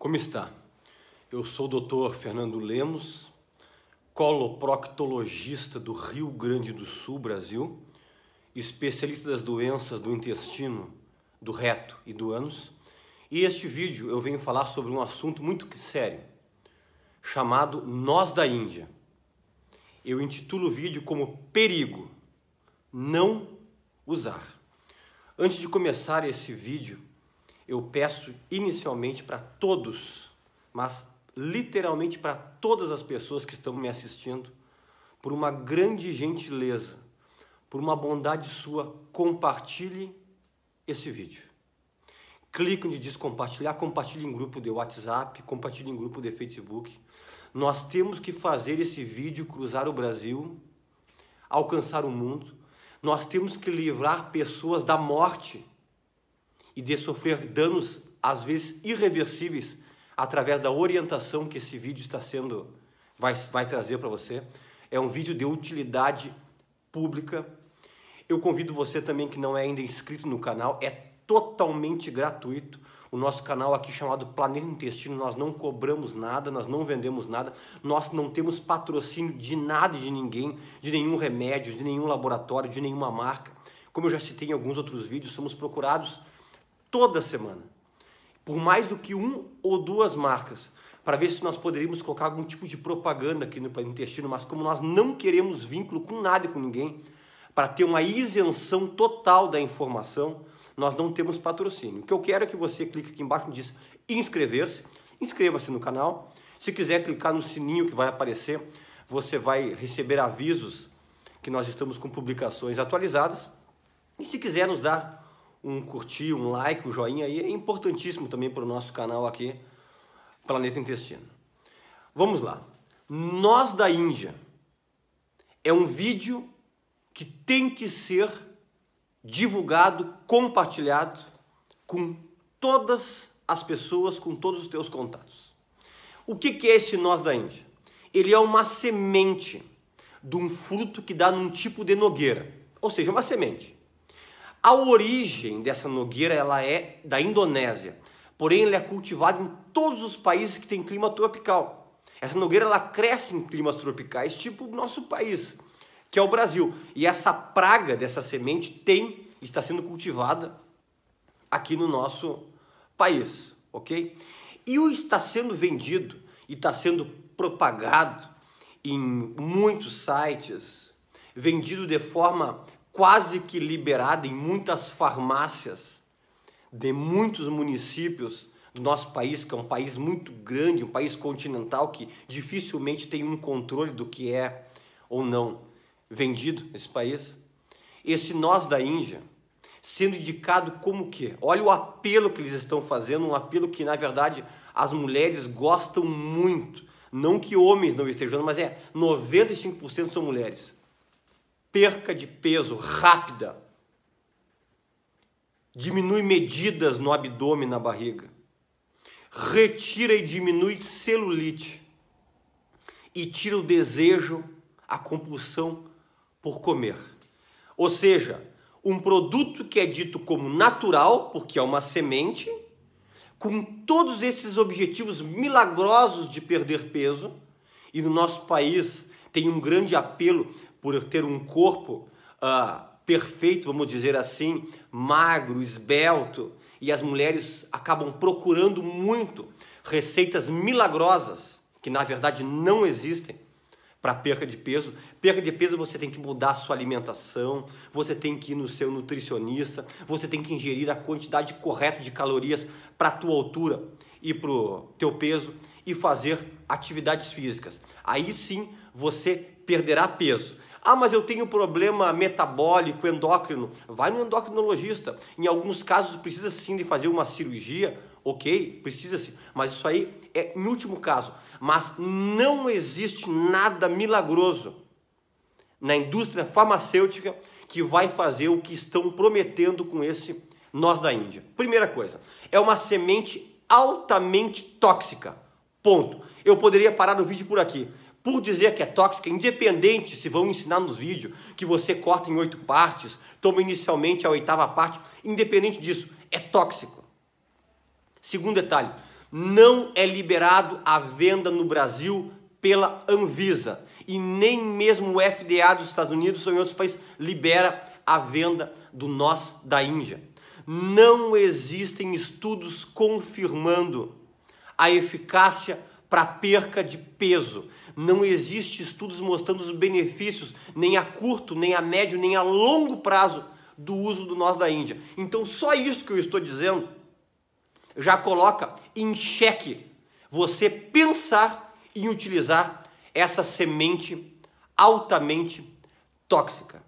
Como está? Eu sou o Dr. Fernando Lemos, coloproctologista do Rio Grande do Sul, Brasil, especialista das doenças do intestino, do reto e do ânus. E este vídeo eu venho falar sobre um assunto muito sério, chamado Nós da Índia. Eu intitulo o vídeo como Perigo Não Usar. Antes de começar esse vídeo, eu peço inicialmente para todos, mas literalmente para todas as pessoas que estão me assistindo, por uma grande gentileza, por uma bondade sua, compartilhe esse vídeo. Clique onde diz compartilhar, compartilhe em grupo de WhatsApp, compartilhe em grupo de Facebook. Nós temos que fazer esse vídeo cruzar o Brasil, alcançar o mundo. Nós temos que livrar pessoas da morte e de sofrer danos, às vezes irreversíveis, através da orientação que esse vídeo está sendo, vai, vai trazer para você. É um vídeo de utilidade pública. Eu convido você também que não é ainda inscrito no canal, é totalmente gratuito. O nosso canal aqui chamado Planeta Intestino, nós não cobramos nada, nós não vendemos nada, nós não temos patrocínio de nada de ninguém, de nenhum remédio, de nenhum laboratório, de nenhuma marca. Como eu já citei em alguns outros vídeos, somos procurados toda semana, por mais do que um ou duas marcas, para ver se nós poderíamos colocar algum tipo de propaganda aqui no intestino, mas como nós não queremos vínculo com nada e com ninguém, para ter uma isenção total da informação, nós não temos patrocínio. O que eu quero é que você clique aqui embaixo e diz inscrever-se, inscreva-se no canal. Se quiser clicar no sininho que vai aparecer, você vai receber avisos que nós estamos com publicações atualizadas. E se quiser nos dar um curtir, um like, um joinha aí é importantíssimo também para o nosso canal aqui, Planeta Intestino. Vamos lá. Nós da Índia é um vídeo que tem que ser divulgado, compartilhado com todas as pessoas, com todos os teus contatos. O que, que é esse nós da Índia? Ele é uma semente de um fruto que dá num tipo de nogueira, ou seja, uma semente. A origem dessa nogueira ela é da Indonésia, porém ela é cultivada em todos os países que têm clima tropical. Essa nogueira ela cresce em climas tropicais, tipo o nosso país, que é o Brasil. E essa praga dessa semente tem está sendo cultivada aqui no nosso país, ok? E o está sendo vendido e está sendo propagado em muitos sites, vendido de forma quase que liberada em muitas farmácias de muitos municípios do nosso país, que é um país muito grande, um país continental que dificilmente tem um controle do que é ou não vendido nesse país. Esse nós da Índia sendo indicado como que? Olha o apelo que eles estão fazendo, um apelo que na verdade as mulheres gostam muito. Não que homens não estejam, mas é 95% são mulheres perca de peso rápida, diminui medidas no abdômen, na barriga, retira e diminui celulite e tira o desejo, a compulsão por comer. Ou seja, um produto que é dito como natural, porque é uma semente, com todos esses objetivos milagrosos de perder peso, e no nosso país tem um grande apelo por ter um corpo uh, perfeito, vamos dizer assim, magro, esbelto, e as mulheres acabam procurando muito receitas milagrosas que na verdade não existem para perca de peso. Perca de peso você tem que mudar a sua alimentação, você tem que ir no seu nutricionista, você tem que ingerir a quantidade correta de calorias para a tua altura e para o teu peso e fazer atividades físicas. Aí sim você perderá peso. Ah, mas eu tenho problema metabólico, endócrino. Vai no endocrinologista. Em alguns casos precisa sim de fazer uma cirurgia, ok? Precisa sim. Mas isso aí é em último caso. Mas não existe nada milagroso na indústria farmacêutica que vai fazer o que estão prometendo com esse nós da Índia. Primeira coisa, é uma semente altamente tóxica. Ponto. Eu poderia parar o vídeo por aqui, por dizer que é tóxica, independente se vão ensinar nos vídeos que você corta em oito partes, toma inicialmente a oitava parte, independente disso, é tóxico. Segundo detalhe, não é liberado a venda no Brasil pela Anvisa e nem mesmo o FDA dos Estados Unidos ou em outros países libera a venda do nós da Índia. Não existem estudos confirmando a eficácia para perca de peso. Não existe estudos mostrando os benefícios nem a curto, nem a médio, nem a longo prazo do uso do nós da Índia. Então só isso que eu estou dizendo já coloca em xeque você pensar em utilizar essa semente altamente tóxica.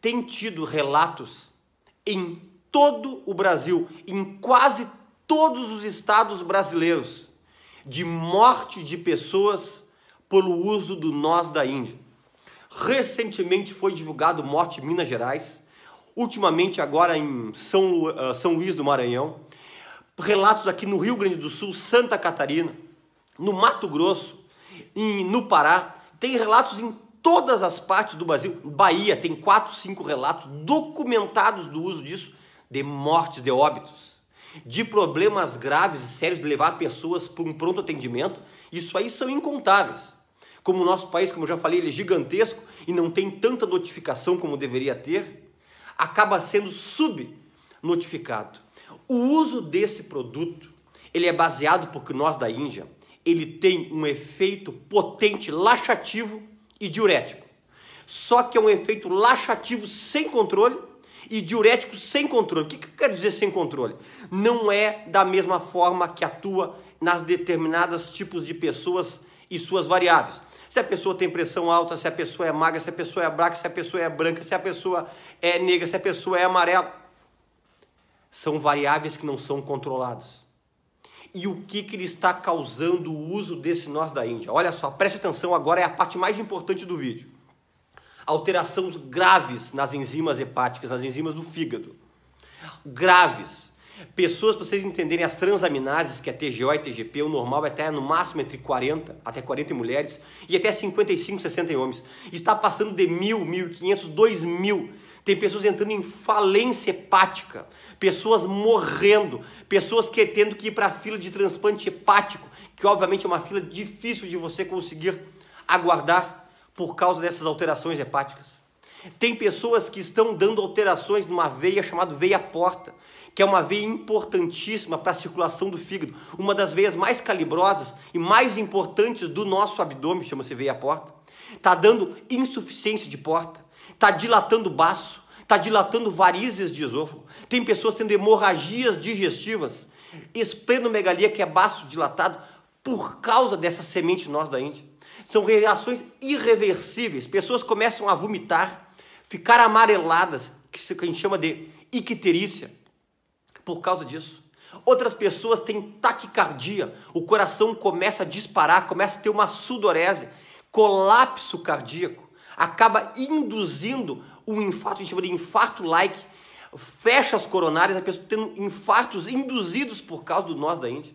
Tem tido relatos em todo o Brasil, em quase todos os estados brasileiros de morte de pessoas pelo uso do nós da Índia. Recentemente foi divulgado morte em Minas Gerais, ultimamente agora em São, Lu... Eh, São Luís do Maranhão, relatos aqui no Rio Grande do Sul, Santa Catarina, no Mato Grosso, em... no Pará, tem relatos em todas as partes do Brasil. Bahia tem quatro, cinco relatos documentados do uso disso, de mortes, de óbitos de problemas graves e sérios de levar pessoas para um pronto atendimento, isso aí são incontáveis. Como o nosso país, como eu já falei, ele é gigantesco e não tem tanta notificação como deveria ter, acaba sendo subnotificado. O uso desse produto, ele é baseado porque nós da Índia, ele tem um efeito potente laxativo e diurético. Só que é um efeito laxativo sem controle e diuréticos sem controle. O que, que eu quero dizer sem controle? Não é da mesma forma que atua nas determinados tipos de pessoas e suas variáveis. Se a pessoa tem pressão alta, se a pessoa é magra, se a pessoa é branca, se a pessoa é branca, se a pessoa é negra, se a pessoa é amarela. São variáveis que não são controladas. E o que, que ele está causando o uso desse nós da Índia? Olha só, preste atenção agora, é a parte mais importante do vídeo alterações graves nas enzimas hepáticas, nas enzimas do fígado. Graves. Pessoas, para vocês entenderem, as transaminases, que é TGO e TGP, o normal é até no máximo entre 40, até 40 em mulheres, e até 55, 60 em homens. Está passando de 1.000, 1.500, 2.000. Tem pessoas entrando em falência hepática, pessoas morrendo, pessoas que tendo que ir para a fila de transplante hepático, que obviamente é uma fila difícil de você conseguir aguardar por causa dessas alterações hepáticas. Tem pessoas que estão dando alterações numa veia chamada veia porta, que é uma veia importantíssima para a circulação do fígado, uma das veias mais calibrosas e mais importantes do nosso abdômen, chama-se veia porta. Tá dando insuficiência de porta, tá dilatando baço, tá dilatando varizes de esôfago. Tem pessoas tendo hemorragias digestivas, esplenomegalia que é baço dilatado por causa dessa semente nós da Índia. São reações irreversíveis. Pessoas começam a vomitar, ficar amareladas, que a gente chama de icterícia, por causa disso. Outras pessoas têm taquicardia, o coração começa a disparar, começa a ter uma sudorese, colapso cardíaco, acaba induzindo um infarto, a gente chama de infarto-like, fecha as coronárias, a pessoa tendo infartos induzidos por causa do nós da Índia.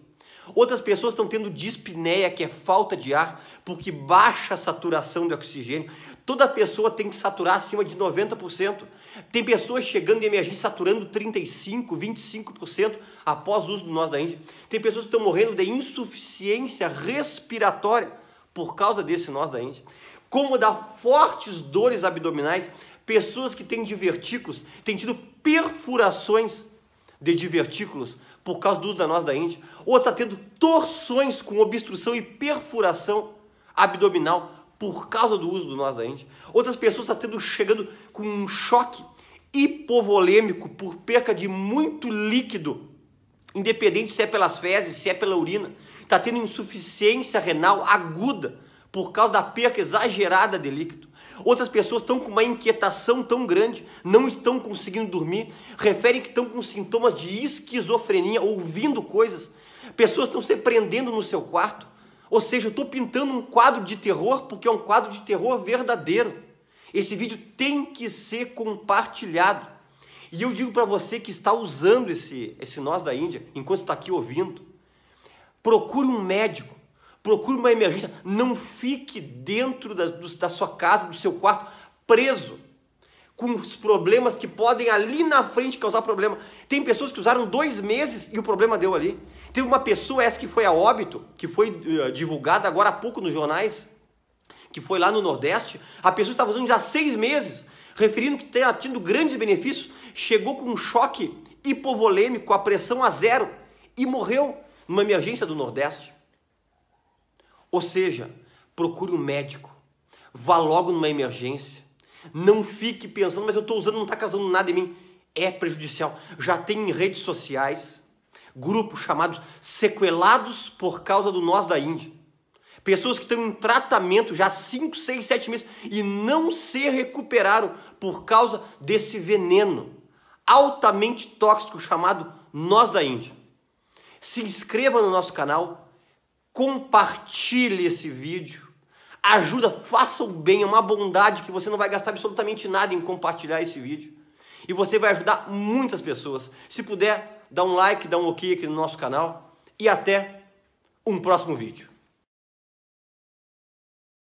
Outras pessoas estão tendo dispneia, que é falta de ar, porque baixa a saturação de oxigênio. Toda pessoa tem que saturar acima de 90%. Tem pessoas chegando em emergência saturando 35%, 25% após o uso do nós da Índia. Tem pessoas que estão morrendo de insuficiência respiratória por causa desse nós da Índia. Como dá fortes dores abdominais, pessoas que têm divertículos têm tido perfurações de divertículos por causa do uso da noz da Índia. Ou está tendo torções com obstrução e perfuração abdominal por causa do uso do nós da Índia. Outras pessoas estão tendo, chegando com um choque hipovolêmico por perca de muito líquido, independente se é pelas fezes, se é pela urina. Está tendo insuficiência renal aguda por causa da perca exagerada de líquido. Outras pessoas estão com uma inquietação tão grande, não estão conseguindo dormir, referem que estão com sintomas de esquizofrenia, ouvindo coisas. Pessoas estão se prendendo no seu quarto. Ou seja, eu estou pintando um quadro de terror porque é um quadro de terror verdadeiro. Esse vídeo tem que ser compartilhado. E eu digo para você que está usando esse, esse nós da Índia, enquanto está aqui ouvindo, procure um médico Procure uma emergência. Não fique dentro da, da sua casa, do seu quarto, preso com os problemas que podem ali na frente causar problema. Tem pessoas que usaram dois meses e o problema deu ali. Teve uma pessoa, essa que foi a óbito, que foi uh, divulgada agora há pouco nos jornais, que foi lá no Nordeste. A pessoa estava usando já seis meses, referindo que tenha tido grandes benefícios, chegou com um choque hipovolêmico, a pressão a zero e morreu numa emergência do Nordeste. Ou seja, procure um médico, vá logo numa emergência, não fique pensando, mas eu estou usando, não está causando nada em mim. É prejudicial. Já tem em redes sociais grupos chamados sequelados por causa do nós da Índia. Pessoas que estão em tratamento já há 5, 6, 7 meses e não se recuperaram por causa desse veneno altamente tóxico chamado nós da Índia. Se inscreva no nosso canal, compartilhe esse vídeo, ajuda, faça o bem, é uma bondade que você não vai gastar absolutamente nada em compartilhar esse vídeo. E você vai ajudar muitas pessoas. Se puder, dá um like, dá um ok aqui no nosso canal e até um próximo vídeo.